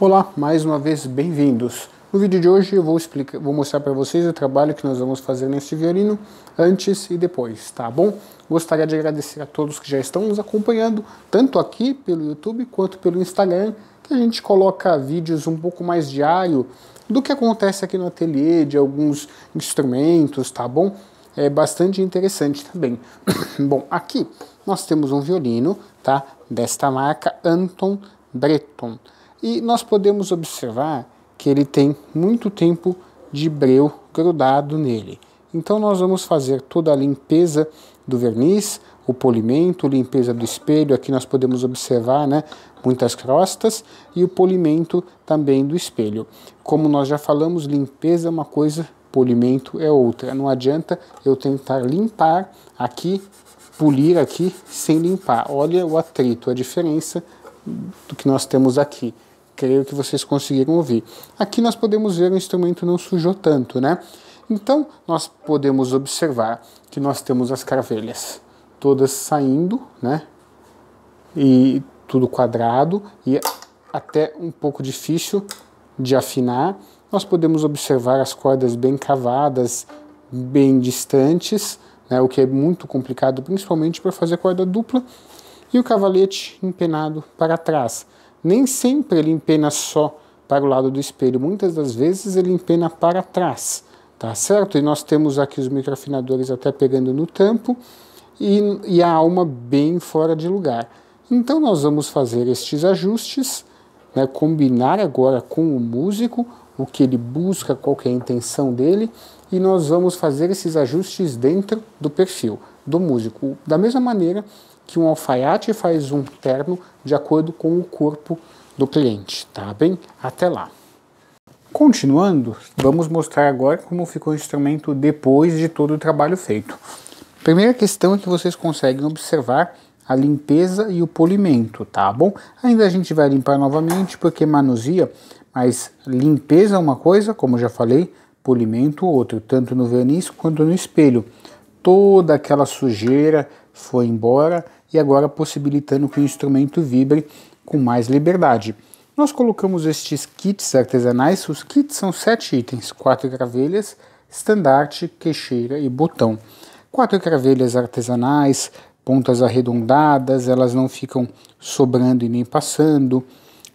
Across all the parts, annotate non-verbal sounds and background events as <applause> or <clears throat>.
Olá, mais uma vez bem-vindos. No vídeo de hoje eu vou, explicar, vou mostrar para vocês o trabalho que nós vamos fazer neste violino antes e depois, tá bom? Gostaria de agradecer a todos que já estão nos acompanhando, tanto aqui pelo YouTube quanto pelo Instagram, que a gente coloca vídeos um pouco mais diário do que acontece aqui no ateliê, de alguns instrumentos, tá bom? É bastante interessante também. <coughs> bom, aqui nós temos um violino, tá? Desta marca Anton Breton. E nós podemos observar que ele tem muito tempo de breu grudado nele. Então nós vamos fazer toda a limpeza do verniz, o polimento, limpeza do espelho, aqui nós podemos observar né, muitas crostas, e o polimento também do espelho. Como nós já falamos, limpeza é uma coisa, polimento é outra. Não adianta eu tentar limpar aqui, polir aqui, sem limpar. Olha o atrito, a diferença do que nós temos aqui. Creio que vocês conseguiram ouvir. Aqui nós podemos ver o instrumento não sujou tanto, né? Então, nós podemos observar que nós temos as carvelhas todas saindo, né? E tudo quadrado e até um pouco difícil de afinar. Nós podemos observar as cordas bem cavadas, bem distantes, né? o que é muito complicado, principalmente para fazer corda dupla, e o cavalete empenado para trás nem sempre ele empena só para o lado do espelho, muitas das vezes ele empena para trás, tá certo? E nós temos aqui os microafinadores até pegando no tampo e, e a alma bem fora de lugar. Então nós vamos fazer estes ajustes, né, combinar agora com o músico o que ele busca, qual é a intenção dele, e nós vamos fazer esses ajustes dentro do perfil do músico. Da mesma maneira que um alfaiate faz um terno de acordo com o corpo do cliente, tá bem? Até lá. Continuando, vamos mostrar agora como ficou o instrumento depois de todo o trabalho feito. Primeira questão é que vocês conseguem observar a limpeza e o polimento, tá bom? Ainda a gente vai limpar novamente porque manuseia, mas limpeza é uma coisa, como já falei, polimento outro, tanto no verniz quanto no espelho. Toda aquela sujeira foi embora e agora possibilitando que o instrumento vibre com mais liberdade. Nós colocamos estes kits artesanais, os kits são sete itens, quatro gravelhas, estandarte, queixeira e botão. Quatro gravelhas artesanais, pontas arredondadas, elas não ficam sobrando e nem passando.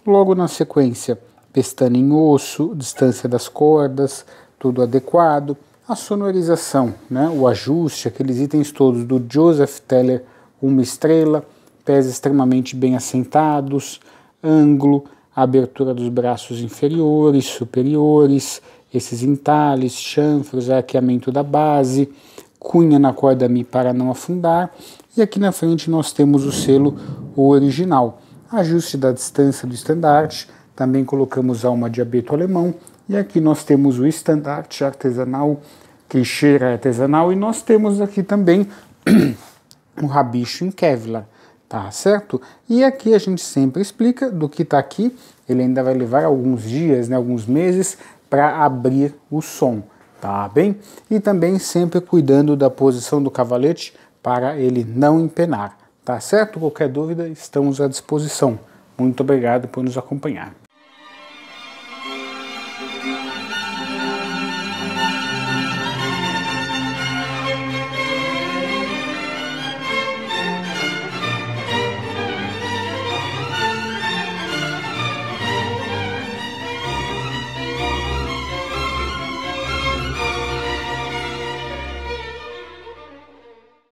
Logo na sequência, pestana em osso, distância das cordas, tudo adequado, a sonorização, né, o ajuste, aqueles itens todos do Joseph Teller, uma estrela, pés extremamente bem assentados, ângulo, abertura dos braços inferiores, superiores, esses entalhes, chanfros, arqueamento da base, cunha na corda Mi para não afundar, e aqui na frente nós temos o selo original, ajuste da distância do estandarte, também colocamos alma de abeto alemão. E aqui nós temos o estandarte artesanal, que cheira artesanal. E nós temos aqui também o <clears throat> rabicho em Kevlar, tá certo? E aqui a gente sempre explica do que está aqui. Ele ainda vai levar alguns dias, né, alguns meses, para abrir o som, tá bem? E também sempre cuidando da posição do cavalete para ele não empenar, tá certo? Qualquer dúvida, estamos à disposição. Muito obrigado por nos acompanhar.